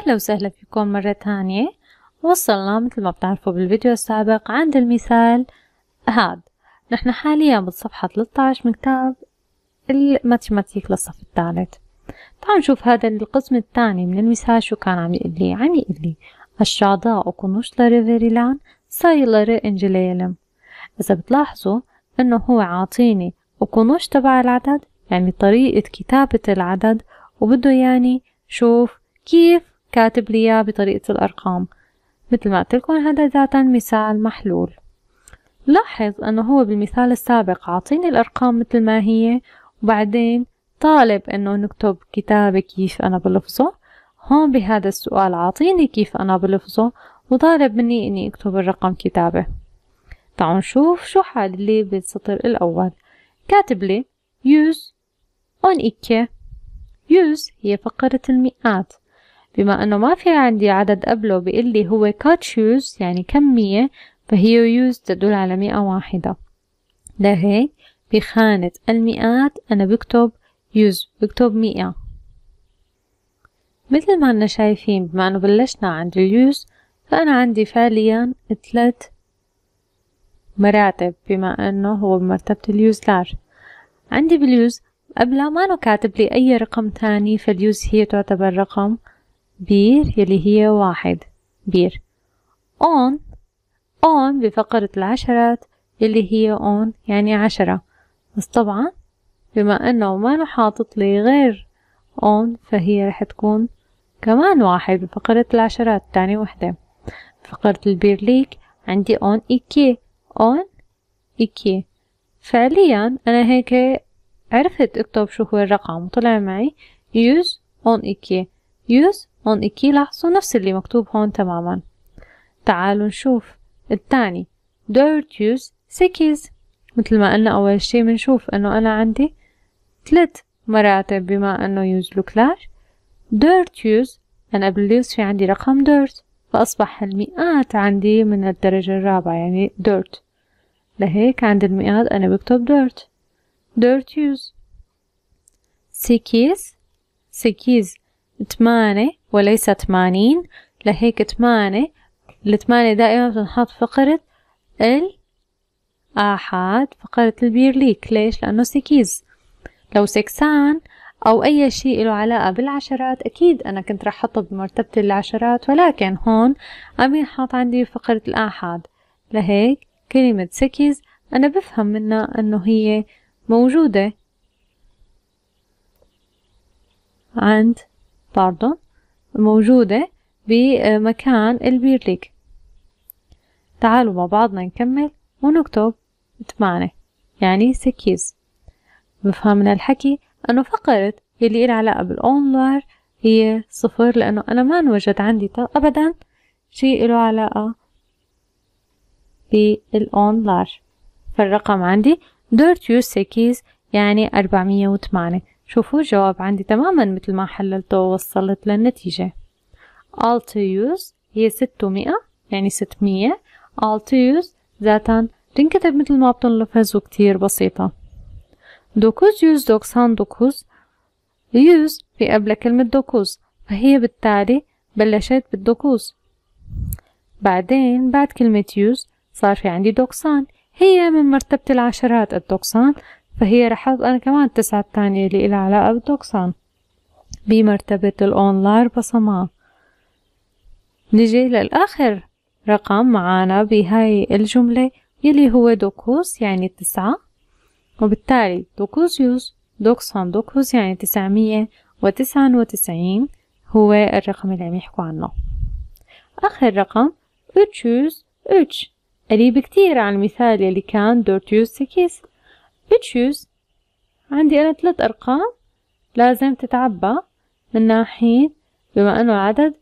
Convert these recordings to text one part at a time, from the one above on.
أهلا وسهلا فيكم مرة تانية وصلنا مثل ما بتعرفوا بالفيديو السابق عند المثال هاد نحن حاليا بالصفحة 13 من كتاب الماتيماتيك للصف الثالث تعالوا نشوف هذا القسم الثاني من المثال شو كان عم يقلي عم يقلي لي الشعضاء كنوشلر فيريلان سايلر انجليلم إذا بتلاحظوا إنه هو عاطيني وكنوش تبع العدد يعني طريقة كتابة العدد وبده يعني شوف كيف كاتب لي إياه بطريقة الأرقام مثل ما قلت لكم هذا ذاتا مثال محلول لاحظ أنه هو بالمثال السابق عطيني الأرقام مثل ما هي وبعدين طالب أنه نكتب كتابة كيف أنا بلفظه هون بهذا السؤال عطيني كيف أنا بلفظه وطالب مني إني أكتب الرقم كتابة تعالوا نشوف شو حال اللي بالسطر الأول كاتب لي يوز on ikke يوز هي فقرة المئات بما أنه ما في عندي عدد قبله بيقول لي هو cut shoes يعني كمية فهي used تدل على مئة واحدة لهيك بخانة المئات أنا بكتب use بكتب مئة مثل ما أنا شايفين بما أنه بلشنا عند اليوز فأنا عندي فعليا ثلاث مراتب بما أنه هو بمرتبة اليوز لار عندي باليوز قبلها ما أنا كاتب لي أي رقم تاني فاليوز هي تعتبر رقم بير يلي هي واحد بير اون اون بفقرة العشرات يلي هي اون يعني عشرة بس طبعا بما انه ما أنا حاطط لي غير اون فهي رح تكون كمان واحد بفقرة العشرات تاني وحدة فقرة البير ليك عندي اون إيكي اون إيكي فعليا أنا هيك عرفت أكتب شو هو الرقم وطلع معي يوز اون إيكي يوز هون إكي لاحظوا نفس اللي مكتوب هون تماما تعالوا نشوف الثاني دورتيوز سكيز مثل ما قلنا أول شي بنشوف إنه أنا عندي ثلاث مراتب بما إنه use لوكلاش دورتيوز أنا قبل اليوز في عندي رقم dirt فأصبح المئات عندي من الدرجة الرابعة يعني dirt لهيك عند المئات أنا بكتب dirt دورتيوز سكيز سكيز تماني وليس تمانين لهيك تماني التماني دائما بتنحط فقرة الآحاد فقرة البيرليك ليش؟ لأنه سكيز لو سكسان أو أي شيء له علاقة بالعشرات أكيد أنا كنت رح أحطه بمرتبة العشرات ولكن هون عم ينحط عندي فقرة الآحاد لهيك كلمة سكيز أنا بفهم منها أنه هي موجودة عند باردون موجودة بمكان البير ليج تعالوا مع بعضنا نكمل ونكتب 8 يعني سكيز بفهم من الحكي أنه فقرة يلي إلها علاقة بالأونلاير هي صفر لأنه أنا ما انوجد عندي أبدا شيء له علاقة بالأونلاير فالرقم عندي دورت يو سكيز يعني أربعمية وثمانية شوفوا الجواب عندي تماما مثل ما حللته ووصلت للنتيجة all to use هي 600 يعني 600 all to use ذاتا تنكتب مثل ما بتنلفظ وكتير بسيطة دوكوز يوز دوكسان دوكوز يوز في قبل كلمة دوكوز فهي بالتالي بلشت بالدوكوز بعدين بعد كلمة يوز صار في عندي دوكسان هي من مرتبة العشرات الدوكسان فهي لاحظت أنا كمان التسعة الثانية اللي إلها علاقة بالدوكسان بمرتبة الأونلاين بصمة نجي للآخر رقم معانا بهاي الجملة يلي هو دوكوس يعني تسعة وبالتالي دوكوسيوس دوكسان دوكوس يعني تسعمية وتسعة وتسعين هو الرقم اللي عم يحكوا عنه آخر رقم اتشوز اتش قريب كتير عن المثال اللي كان دورتيوس سكيس بتشوز عندي أنا ثلاث أرقام لازم تتعبى من ناحية بما أنه عدد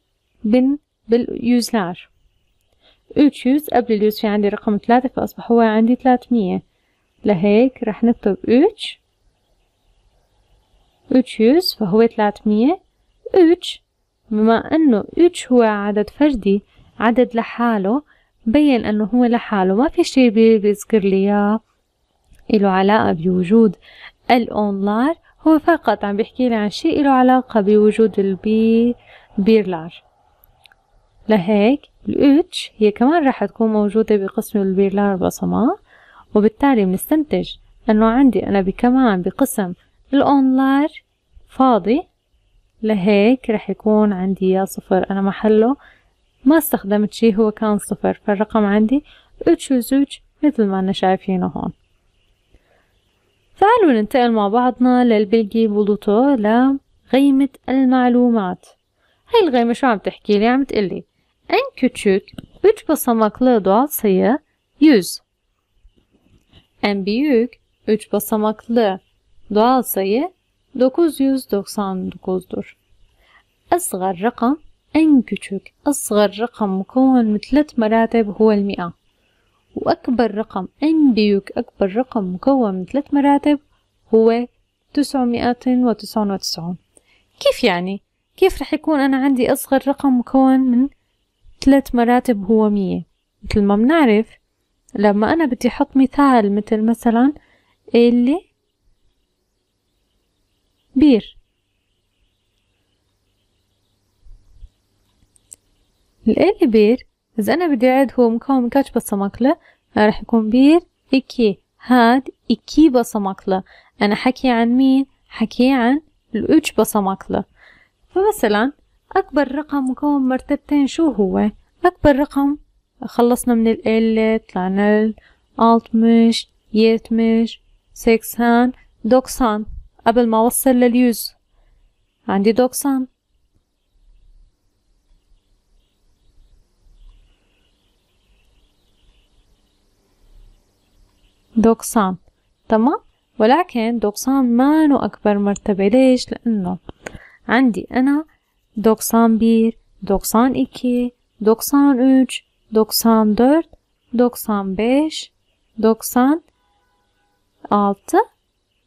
بن باليوزلاج اوتشوز قبل اليوز في عندي رقم ثلاثة فأصبح هو عندي ثلاثمية لهيك رح نكتب اتش اتشوز فهو ثلاثمية اتش بما أنه اتش هو عدد فردي عدد لحاله بين أنه هو لحاله ما في شي بيذكر لي إياه له علاقة بوجود الأونلار هو فقط عم بيحكي لي عن شيء له علاقة بوجود البي بيرلار لهيك الاتش هي كمان رح تكون موجودة بقسم البيرلار بصمة وبالتالي بنستنتج انه عندي انا بكمان بقسم الاونلار فاضي لهيك رح يكون عندي يا صفر انا محله ما استخدمت شي هو كان صفر فالرقم عندي اتش وزوج مثل ما انا شايفينه هون تعالوا ننتقل مع بعضنا للبلجي بلوتو لغيمة المعلومات هاي الغيمة شو عم تحكي لي عم تقلي en küçük üç basamaklı doğal sayı 100. En büyük üç basamaklı doğal sayı 999'dur. أصغر رقم en küçük أصغر رقم مكون من ثلاث مراتب هو المئة وأكبر رقم عندي أكبر رقم مكون من ثلاث مراتب هو تسعمائة وتسعون وتسعون كيف يعني؟ كيف رح يكون أنا عندي أصغر رقم مكون من ثلاث مراتب هو مية؟ مثل ما بنعرف لما أنا بدي أحط مثال مثل مثلا اللي بير الالي بير إذا أنا بدي أعد هو مكون من كاش بصماكلة رح يكون بير إكي هاد إكي بصماكلة أنا حكي عن مين؟ حكي عن الأوتش بصماكلة فمثلا أكبر رقم مكون مرتبتين شو هو؟ أكبر رقم خلصنا من ال طلعنا ال التمش 70 سكسان دوكسان قبل ما أوصل لليوز عندي دوكسان دوكسان تمام ولكن دوكسان مانو أكبر مرتبة ليش لأنه عندي أنا دوكسان بير دوكسان إكي دوكسان أوج دوكسان دورت دوكسان بيش دوكسان altı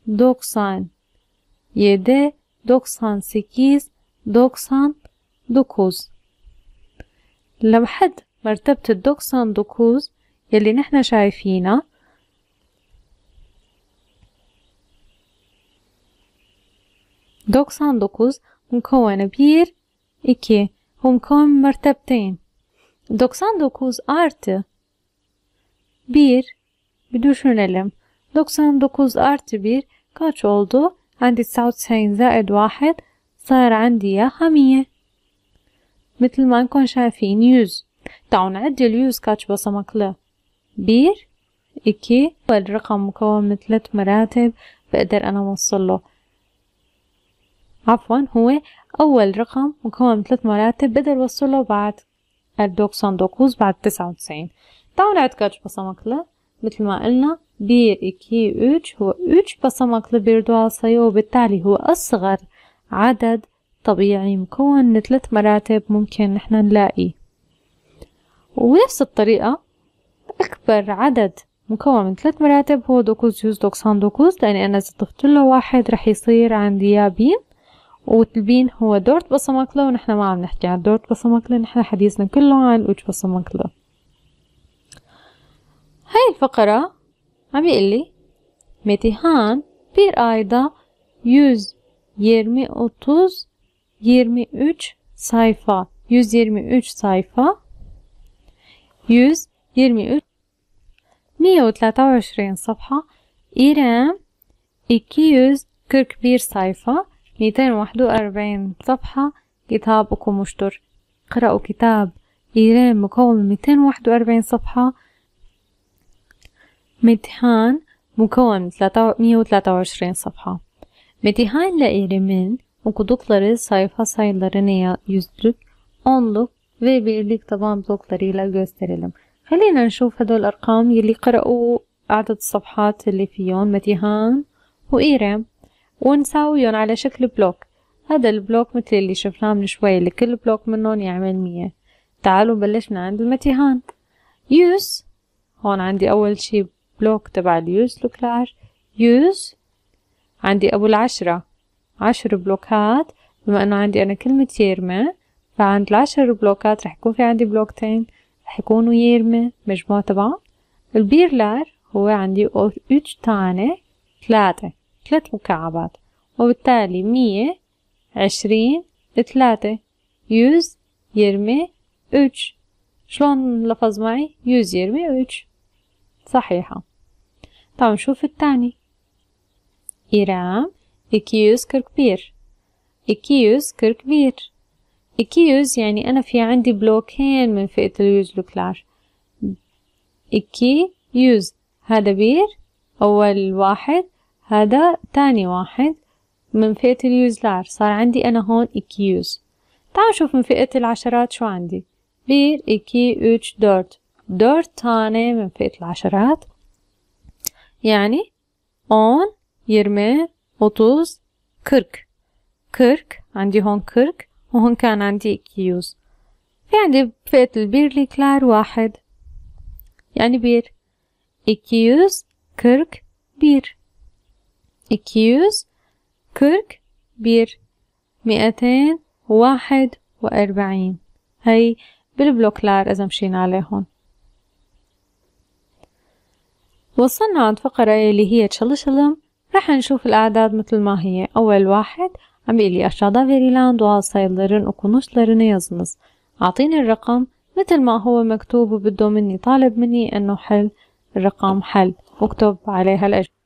دوكسان يد دوكسان سكيز دوكسان دوكوز لو حد مرتبة الدوكسان دوكوز يلي نحنا شايفينها 99 مكونة bir iki ومكون مرتبتين 99 artı 1 bir düşünelim. 99 artı 1 kaç oldu? عندي 99 زائد واحد صار عندي 100 مثل ما انكم شايفين 100 تعالوا نعدل 100 كاتش بصمقله 1 2 والرقم مكون من ثلاث مراتب بقدر انا اوصل له عفوا هو أول رقم مكون من ثلاث مراتب بقدر وصله بعد الدوك صندوقوز بعد تسعة وتسعين تعالوا كاتش بصمكلة مثل ما قلنا بير إكي أوتش هو أوتش بصمكلة بيردو عصاية sayı وبالتالي هو أصغر عدد طبيعي مكون من ثلاث مراتب ممكن نحن نلاقيه ونفس الطريقة أكبر عدد مكون من ثلاث مراتب هو دوكوز يوز دوكسان دوكوز لأني أنا إذا ضفت له واحد رح يصير عندي يا بين وتلبين هو دورت بصمكلة ونحن ما عم نحكي عن دورت بصمكلة نحنا حديثنا كله عن الأوج بصمكلة هاي الفقرة عم يقلي متي هان بير آيدا يوز يرمي أوتوز يرمي أوج صيفة يوز يرمي أوج صيفة يوز يرمي أوج مية وثلاثة وعشرين صفحة إيرام إكيوز كرك بير صيفة ميتين وواحد وأربعين صفحة كتاب أكو مشتر اقرأوا كتاب إيرين مكون من ميتين وواحد وأربعين صفحة امتحان مكون من مية وتلاتة وعشرين صفحة Metinlerle Erim'in okudukları sayfa sayılarını yüzlük, onluk ve birlik taban bloklarıyla gösterelim. خلينا نشوف هدول الأرقام يلي قرأوا عدد الصفحات اللي فيهم متيهان وإيرين ونساويهم على شكل بلوك هذا البلوك مثل اللي شفناه من شوي لكل كل بلوك منهم يعمل مية تعالوا نبلش من عند المتيهان يوز هون عندي أول شي بلوك تبع اليوز لوك لعش عندي أبو العشرة عشر بلوكات بما أنه عندي أنا كلمة يرمى فعند العشر بلوكات رح يكون في عندي بلوكتين رح يكونوا يرمى مجموع تبعهم البيرلار هو عندي اوتش تاني ثلاثة ثلاث مكعبات وبالتالي مية عشرين ثلاثة يوز يرمي üç شلون لفظ معي يوز يرمي üç صحيحة طبعا نشوف الثاني إيرام 241 241 إكيوز يعني أنا في عندي بلوكين من فئة اليوز لوكلاش إكي يوز هذا بير أول واحد هذا تاني واحد من فئة اليوز لار صار عندي أنا هون إكيوز تعالوا نشوف من فئة العشرات شو عندي بير إكي أوتش دورت دورت تاني من فئة العشرات يعني أون يرمي أوتوز كرك كرك عندي هون كرك وهون كان عندي إكيوز في عندي فئة البيرلي كلار واحد يعني بير إكيوز كرك بير accuse كرك بير مئتين واحد وأربعين هي بالبلوكلار إذا مشينا عليهم وصلنا عند فقرة اللي هي تشلشلم رح نشوف الأعداد مثل ما هي أول واحد عم بيقول لي أشادا فيريلاند وصيدلرن وكونوشلرن يزنس أعطيني الرقم مثل ما هو مكتوب وبده مني طالب مني إنه حل الرقم حل واكتب عليها الأجوبة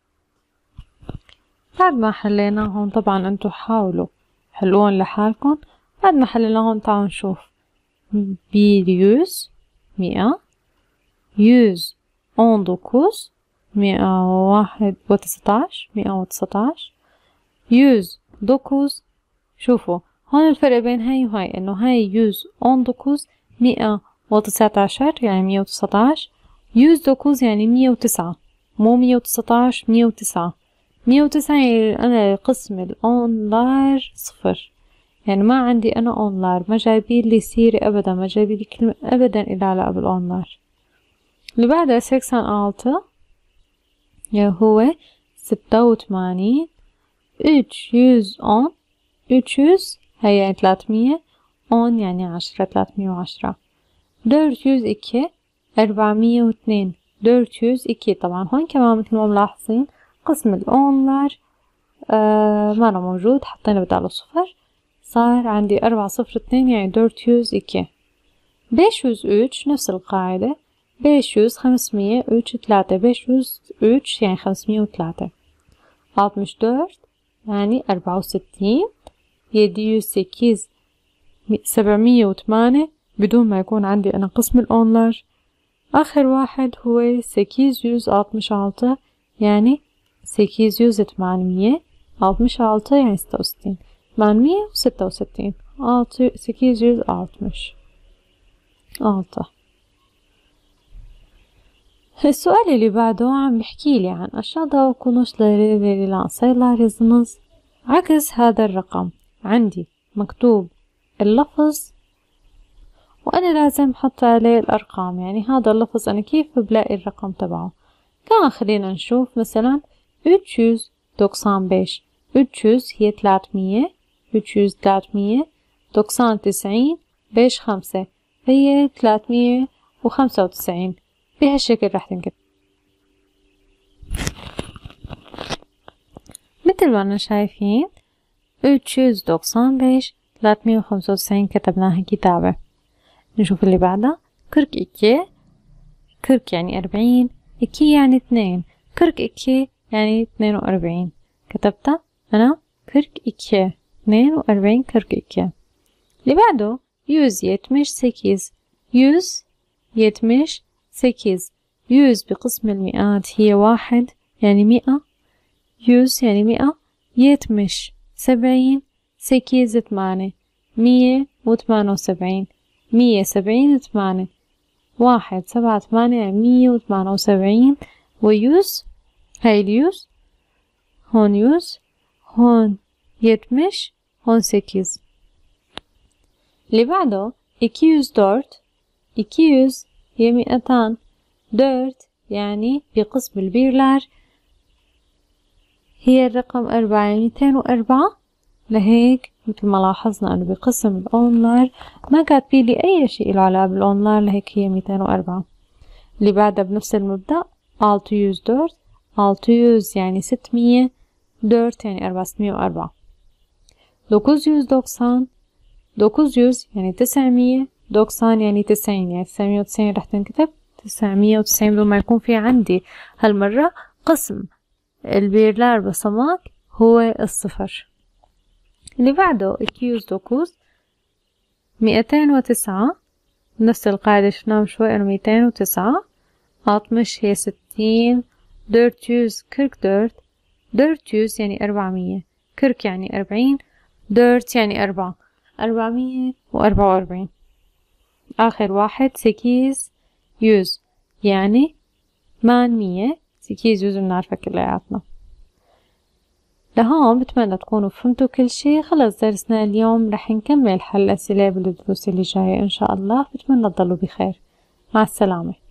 بعد ما حليناهم طبعا انتو حاولوا حلوهم لحالكم بعد ما حليناهم تعالوا نشوف بيليوز مئة يوز اون مئة واحد وتسطعش مئة وتسطعش يوز دوكوز شوفوا هون الفرق بين هاي وهاي انه هاي يوز اون مئة وتسعة عشر يعني مئة وتسطعش يوز دوكوز يعني مئة وتسعة مو مئة وتسطعش مئة وتسعة مية وتسعين أنا قسم الأون صفر يعني ما عندي أنا أون ما جايبين لي سيرة أبدا ما جايبين لي كلمة أبدا إلها علاقة بالأون لار اللي بعدها سكسان ألتا هو ستة وثمانين üç yüz on üç yüz هي يعني تلاتمية أون يعني عشرة تلاتمية وعشرة دورت يوز إكي أربعمية واثنين دورت يوز إكي طبعا هون كمان مثل ما ملاحظين قسم الاونلار آه ما أنا موجود حطينا بداله صفر صار عندي أربعة صفر اتنين يعني دورت يوز إكي بيشوز اوتش نفس القاعدة بيشوز خمسمية اوتش تلاتة بيشوز اوتش يعني خمسمية وتلاتة عطمش دورت يعني أربعة وستين يديوز سيكيز سبعمية وثمانية بدون ما يكون عندي أنا قسم الاونلار آخر واحد هو سكيز يوز 66 يعني 800 مع 66 yani 66 مع 860 6 السؤال اللي بعده عم لي عن أشعة لانسي لاريزمز عكس هذا الرقم عندي مكتوب اللفظ وأنا لازم حط عليه الأرقام يعني هذا اللفظ أنا كيف بلاقي الرقم تبعه كان خلينا نشوف مثلا 395 300 300 390 بيش خمسة هي 395 بهالشكل رح تنكتب مثل ما أنا شايفين 395 395 كتبناها كتابة نشوف اللي بعدها كرك إكي كرك يعني أربعين إكي يعني اثنين كرك إكي Yani 42. كتبتها أنا 42 كرك 42 اللي بعده يتمش سكيز 100 بقسم المئات هي واحد يعني مئة 100 يعني مئة يتمش سبعين سكيز ثمانية مية وثمانية وسبعين مية سبعين ثمانية واحد سبعة ثمانية يعني مية وثمانية وسبعين ويوز Helius, Honius, هون 70, 18 اللي بعده 204 200 هي 200 دورت يعني بقسم البيرلار هي الرقم أربعة يعني ميتين وأربعة لهيك مثل ما لاحظنا أنه بقسم الأونلار ما كاتبين لي أي شيء له علاقة بالأونلار لهيك هي ميتين وأربعة اللي بعدها بنفس المبدأ all to use 600 يعني 600 4 يعني 404 990 900 يعني 900 90 يعني 90 يعني 990 رح تنكتب 990 بدون ما يكون في عندي هالمرة قسم البيرلار بصمات هو الصفر اللي بعده كيوز دوكوز 209 نفس القاعدة شفناها من شوي انه ميتين أطمش هي 60 444 400 يعني أربعمية كرك يعني أربعين dirt يعني وأربعة وأربعين آخر واحد سكيز يوز يعني 800 سكيز يوز بنعرفها كلياتنا لهون بتمنى تكونوا فهمتوا كل شي خلص درسنا اليوم رح نكمل حل أسئلة بالدروس اللي جاية إن شاء الله بتمنى تضلوا بخير مع السلامة